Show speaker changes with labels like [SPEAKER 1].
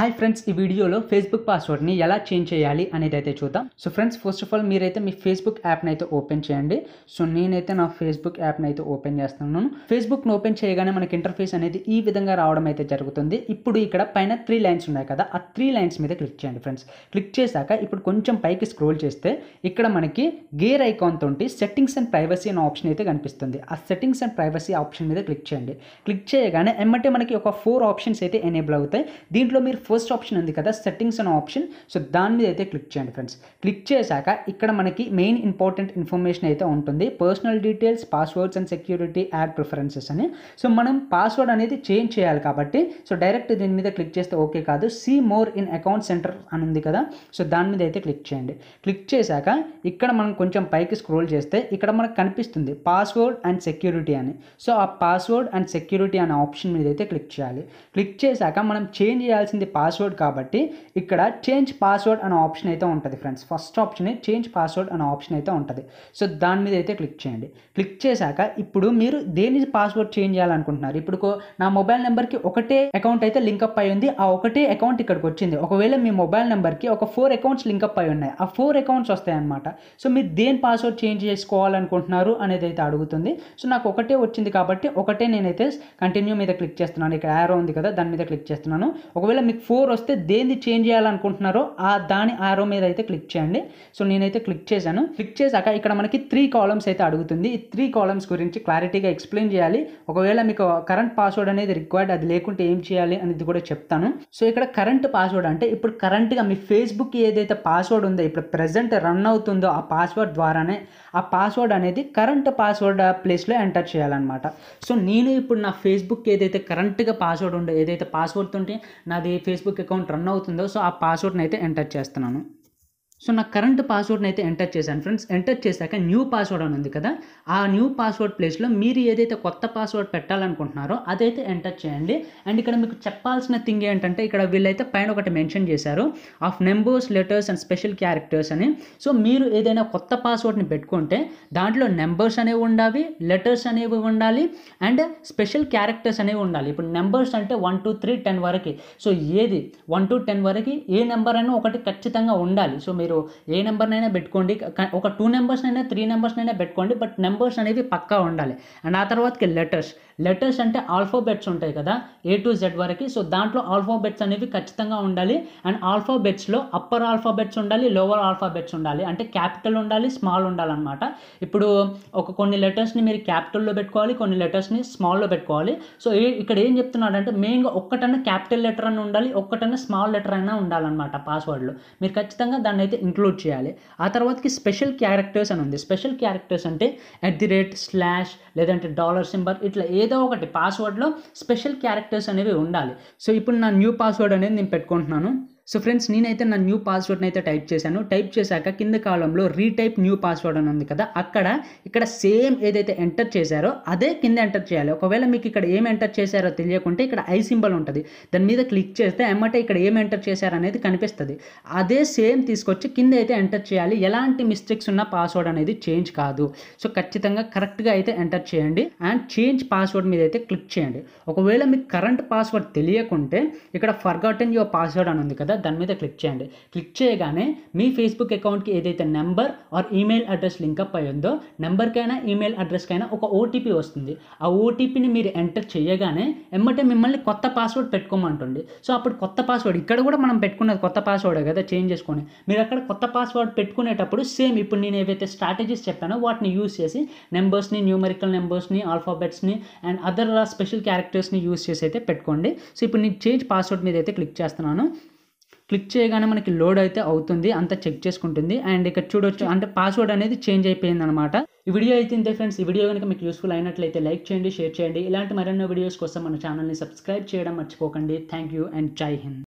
[SPEAKER 1] hi friends ఈ వీడియోలో Facebook పాస్వర్డ్ని ఎలా చేంజ్ చేయాలి అనేది అయితే చూద్దాం so friends first of all మీరైతే మీ ఫేస్బుక్ యాప్ని అయితే ఓపెన్ చేయండి సో నేనైతే నా ఫేస్బుక్ యాప్ని అయితే ఓపెన్ చేస్తున్నాను ఫేస్బుక్ను ఓపెన్ చేయగానే మనకి ఇంటర్ఫేస్ అనేది ఈ విధంగా రావడం అయితే జరుగుతుంది ఇప్పుడు ఇక్కడ పైన త్రీ లైన్స్ ఉన్నాయి కదా ఆ త్రీ లైన్స్ మీద క్లిక్ చేయండి ఫ్రెండ్స్ క్లిక్ చేశాక ఇప్పుడు కొంచెం పైకి స్క్రోల్ చేస్తే ఇక్కడ మనకి గేర్ ఐకాన్ తోటి సెట్టింగ్స్ అండ్ ప్రైవసీ అనే ఆప్షన్ అయితే కనిపిస్తుంది ఆ సెట్టింగ్స్ అండ్ ప్రైవసీ ఆప్షన్ మీద క్లిక్ చేయండి క్లిక్ చేయగానే ఎమ్మటే మనకి ఒక ఫోర్ ఆప్షన్స్ అయితే ఎనేబుల్ అవుతాయి దీంట్లో మీరు ఫస్ట్ ఆప్షన్ ఉంది కదా సెట్టింగ్స్ అనే ఆప్షన్ సో దాని మీద అయితే క్లిక్ చేయండి ఫ్రెండ్స్ క్లిక్ చేశాక ఇక్కడ మనకి మెయిన్ ఇంపార్టెంట్ ఇన్ఫర్మేషన్ అయితే ఉంటుంది personal details passwords and security ad preferences అని సో మనం పాస్వర్డ్ అనేది చేంజ్ చేయాలి కాబట్టి సో డైరెక్ట్ దీని మీద క్లిక్ చేస్తే ఓకే కాదు see more in account centre అని ఉంది కదా సో దాని మీద అయితే క్లిక్ చేయండి క్లిక్ చేశాక ఇక్కడ మనం కొంచెం పైకి స్క్రోల్ చేస్తే ఇక్కడ మనకు కనిపిస్తుంది పాస్వర్డ్ అండ్ సెక్యూరిటీ అని సో ఆ పాస్వర్డ్ అండ్ సెక్యూరిటీ అనే ఆప్షన్ మీద అయితే క్లిక్ చేయాలి క్లిక్ చేశాక మనం చేంజ్ చేయాల్సింది పాస్వర్డ్ కాబట్టి ఇక్కడ చేంజ్ పాస్వర్డ్ అనే ఆప్షన్ అయితే ఉంటుంది friends first option change password అనే ఆప్షన్ అయితే ఉంటుంది సో దాని మీద అయితే క్లిక్ చేయండి క్లిక్ చేశాక ఇప్పుడు మీరు దేని పాస్వర్డ్ చేంజ్ చేయాలనుకుంటున్నారు ఇప్పుడు నా మొబైల్ నెంబర్కి ఒకటే అకౌంట్ అయితే లింకప్ అయి ఉంది ఆ ఒకటే అకౌంట్ ఇక్కడికి వచ్చింది ఒకవేళ మీ మొబైల్ నెంబర్కి ఒక ఫోర్ అకౌంట్స్ అప్ అయి ఉన్నాయి ఆ ఫోర్ అకౌంట్స్ వస్తాయన్నమాట సో మీరు దేని పాస్వర్డ్ చేంజ్ చేసుకోవాలనుకుంటున్నారు అనేది అయితే అడుగుతుంది సో నాకు ఒకటే వచ్చింది కాబట్టి ఒకటే నేనైతే కంటిన్యూ మీద క్లిక్ చేస్తున్నాను ఇక్కడ యారో ఉంది కదా దాని మీద క్లిక్ చేస్తున్నాను ఒకవేళ మీకు ఫోర్ వస్తే దేన్ని చేంజ్ చేయాలనుకుంటున్నారో ఆ దాని ఆరో మీద అయితే క్లిక్ చేయండి సో నేనైతే క్లిక్ చేశాను క్లిక్ చేశాక ఇక్కడ మనకి త్రీ కాలమ్స్ అయితే అడుగుతుంది ఈ త్రీ కాలమ్స్ గురించి క్లారిటీగా ఎక్స్ప్లెయిన్ చేయాలి ఒకవేళ మీకు కరెంట్ పాస్వర్డ్ అనేది రిక్వైర్డ్ అది లేకుంటే ఏం చేయాలి అనేది కూడా చెప్తాను సో ఇక్కడ కరెంట్ పాస్వర్డ్ అంటే ఇప్పుడు కరెంట్గా మీ ఫేస్బుక్ ఏదైతే పాస్వర్డ్ ఉందో ఇప్పుడు ప్రజెంట్ రన్ అవుతుందో ఆ పాస్వర్డ్ ద్వారానే ఆ పాస్వర్డ్ అనేది కరెంట్ పాస్వర్డ్ ప్లేస్లో ఎంటర్ చేయాలన్నమాట సో నేను ఇప్పుడు నా ఫేస్బుక్ ఏదైతే కరెంట్గా పాస్వర్డ్ ఉందో ఏదైతే పాస్వర్డ్తో ఉంటే నాది ఫేస్బుక్ అకౌంట్ రన్ అవుతుందో సో ఆ పాస్వర్డ్ని అయితే ఎంటర్ చేస్తున్నాను సో నా కరెంట్ పాస్వర్డ్ని అయితే ఎంటర్ చేశాను ఫ్రెండ్స్ ఎంటర్ చేశాక న్యూ పాస్వర్డ్ అని ఉంది కదా ఆ న్యూ పాస్వర్డ్ ప్లేస్లో మీరు ఏదైతే కొత్త పాస్వర్డ్ పెట్టాలనుకుంటున్నారో అదైతే ఎంటర్ చేయండి అండ్ ఇక్కడ మీకు చెప్పాల్సిన థింగ్ ఏంటంటే ఇక్కడ వీళ్ళైతే పైన ఒకటి మెన్షన్ చేశారు of numbers letters and special characters అని సో మీరు ఏదైనా కొత్త పాస్వర్డ్ని పెట్టుకుంటే దాంట్లో నెంబర్స్ అనేవి ఉండాలి లెటర్స్ అనేవి ఉండాలి అండ్ స్పెషల్ క్యారెక్టర్స్ అనేవి ఉండాలి ఇప్పుడు నెంబర్స్ అంటే వన్ టూ త్రీ టెన్ వరకు సో ఏది వన్ టూ టెన్ వరకు ఏ నెంబర్ అయినా ఒకటి ఖచ్చితంగా ఉండాలి సో మీరు ఏ నంబర్ నేనే పెట్టుకోండి ఒక 2 నంబర్స్ నేనే 3 నంబర్స్ నేనే పెట్టుకోండి బట్ నంబర్స్ నేనే పక్కా ఉండాలి అండ్ ఆ తర్వాత కే లెటర్స్ లెటర్స్ అంటే ఆల్ఫాబెట్స్ ఉంటాయి కదా ఏ టు జెడ్ వరకు సో దాంట్లో ఆల్ఫాబెట్స్ అనేవి ఖచ్చితంగా ఉండాలి అండ్ ఆల్ఫాబెట్స్లో అప్పర్ ఆల్ఫాబెట్స్ ఉండాలి లోవర్ ఆల్ఫాబెట్స్ ఉండాలి అంటే క్యాపిటల్ ఉండాలి స్మాల్ ఉండాలన్నమాట ఇప్పుడు ఒక కొన్ని లెటర్స్ని మీరు క్యాపిటల్లో పెట్టుకోవాలి కొన్ని లెటర్స్ని స్మాల్లో పెట్టుకోవాలి సో ఇక్కడ ఏం చెప్తున్నాడంటే మెయిన్గా ఒక్కటన్నా క్యాపిటల్ లెటర్ అని ఉండాలి ఒక్కటన్నా స్మాల్ లెటర్ అయినా ఉండాలన్నమాట పాస్వర్డ్లో మీరు ఖచ్చితంగా దాన్ని అయితే ఇంక్లూడ్ చేయాలి ఆ తర్వాతకి స్పెషల్ క్యారెక్టర్స్ అని ఉంది స్పెషల్ క్యారెక్టర్స్ అంటే అట్ ది రేట్ స్లాష్ లేదంటే డాలర్ సింబర్ ఇట్లా ఏ ఏదో ఒకటి పాస్వర్డ్లో స్పెషల్ క్యారెక్టర్స్ అనేవి ఉండాలి సో ఇప్పుడు నా న్యూ పాస్వర్డ్ అనేది నేను పెట్టుకుంటున్నాను సో ఫ్రెండ్స్ నేనైతే నా న్యూ పాస్వర్డ్ని అయితే టైప్ చేశాను టైప్ చేశాక కింద కాలంలో రీటైప్ న్యూ పాస్వర్డ్ అని ఉంది కదా అక్కడ ఇక్కడ సేమ్ ఏదైతే ఎంటర్ చేశారో అదే కింద ఎంటర్ చేయాలి ఒకవేళ మీకు ఇక్కడ ఏం ఎంటర్ చేశారో తెలియకుంటే ఇక్కడ ఐ సింబల్ ఉంటుంది దాని మీద క్లిక్ చేస్తే ఎమ్మటే ఇక్కడ ఏం ఎంటర్ అనేది కనిపిస్తుంది అదే సేమ్ తీసుకొచ్చి కింద అయితే ఎంటర్ చేయాలి ఎలాంటి మిస్టేక్స్ ఉన్న పాస్వర్డ్ అనేది చేంజ్ కాదు సో ఖచ్చితంగా కరెక్ట్గా అయితే ఎంటర్ చేయండి అండ్ చేంజ్ పాస్వర్డ్ మీద అయితే క్లిక్ చేయండి ఒకవేళ మీకు కరెంట్ పాస్వర్డ్ తెలియకుంటే ఇక్కడ ఫర్గాటన్ యువర్ పాస్వర్డ్ అని ఉంది కదా దాని మీద క్లిక్ చేయండి క్లిక్ చేయగానే మీ ఫేస్బుక్ అకౌంట్కి ఏదైతే number or email address link up అయ్యి ఉందో నెంబర్కైనా ఈమెయిల్ అడ్రస్కైనా ఒక ఓటీపీ వస్తుంది ఆ ఓటీపీని మీరు ఎంటర్ చేయగానే ఎమ్మటే మిమ్మల్ని కొత్త పాస్వర్డ్ పెట్టుకోమంటుంది సో అప్పుడు కొత్త పాస్వర్డ్ ఇక్కడ కూడా మనం పెట్టుకున్నది కొత్త పాస్వర్డే కదా చేంజ్ చేసుకొని మీరు అక్కడ కొత్త పాస్వర్డ్ పెట్టుకునేటప్పుడు సేమ్ ఇప్పుడు నేను ఏవైతే స్ట్రాటజీస్ చెప్పానో వాటిని యూస్ చేసి నెంబర్స్ని న్యూమరికల్ నెంబర్స్ని ఆల్ఫాబెట్స్ని అండ్ అదర్ స్పెషల్ క్యారెక్టర్స్ని యూస్ చేసి అయితే పెట్టుకోండి సో ఇప్పుడు నేను చేంజ్ పాస్వర్డ్ మీద అయితే క్లిక్ చేస్తున్నాను క్లిక్ చేయగానే మనకి లోడ్ అయితే అవుతుంది అంతా చెక్ చేసుకుంటుంది అండ్ ఇక్కడ చూడొచ్చు అంటే పాస్వర్డ్ అనేది చేంజ్ అయిపోయింది అనమాట ఈ వీడియో అయితే ఇంతే ఫ్రెండ్స్ ఈ వీడియో కనుక మీకు యూస్ఫుల్ అయినట్లయితే లైక్ చేయండి షేర్ చేయండి ఇలాంటి మరెన్నో వీడియోస్ కోసం మన ఛానల్ని సబ్స్క్రైబ్ చేయడం మర్చిపోకండి థ్యాంక్ యూ అండ్ జై హింద్